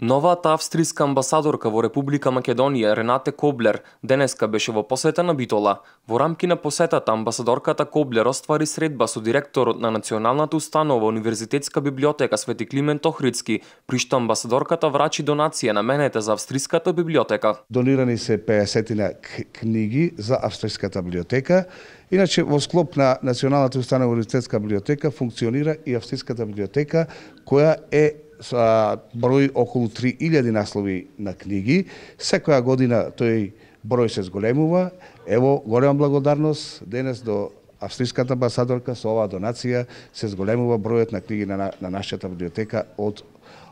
Новата австријска амбасадорка во Република Македонија Ренате Коблер денеска беше во посета на Битола. Во рамки на посетата амбасадорката Коблер оствари средба со директорот на Националната установа Универзитетска библиотека Свети Климент Охридски, при што амбасадорката врачи донација на менете за австриската библиотека. Донирани се 50 книги за австриската библиотека. Иначе во склоп на Националната установа Универзитетска библиотека функционира и австриската библиотека која е са број околу 3000 наслови на книги. Секоја година тој број се зголемува. Ево, голема благодарност денес до австриската амбасадорка со оваа донација се зголемува бројот на книги на, на нашата библиотека од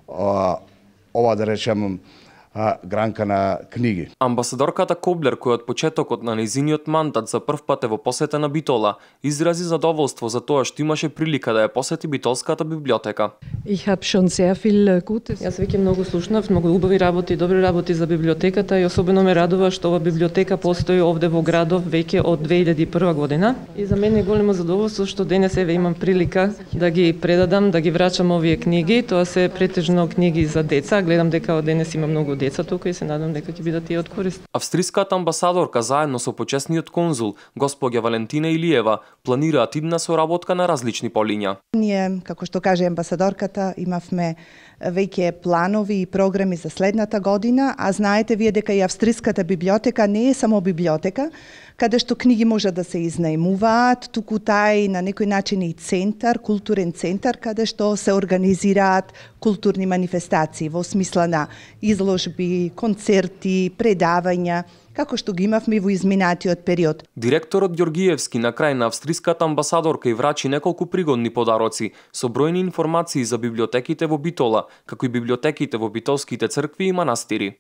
а, ова да речем а, гранка на книги. Амбасадорката Коблер, која од почетокот на незиниот мандат за прв пат е во посета на Битола, изрази задоволство за тоа што имаше прилика да ја посети Битолската библиотека. Ich hab schon sehr viel äh, Gutes. Јас веќе многу слушнав, многу убави работи, добри работи за библиотеката и особено ме радува што ова библиотека постои овде во градов веќе од 2001 година. И за мене е големо задоволство што денес еве имам прилика да ги предадам, да ги врачам овие книги. Тоа се претежно книги за деца. Гледам дека денес има многу деца деца тука и се надам дека ќе бидат и од корист. Австриската амбасадорка заедно со почесниот конзул, госпоѓа Валентина Илиева, планираат идна соработка на различни полиња. Ние, како што каже амбасадорката, имавме веќе планови и програми за следната година, а знаете вие дека и Австриската библиотека не е само библиотека, каде што книги може да се изнајмуваат, туку тај на некој начин и центар, културен центар, каде што се организираат културни манифестации во смисла на изложби, концерти, предавања, како што ги имавме во изминатиот период. Директорот Ѓоргиевски на крај на австриската амбасадорка и врачи неколку пригодни подароци со бројни информации за библиотеките во Битола, како и библиотеките во битолските цркви и манастири.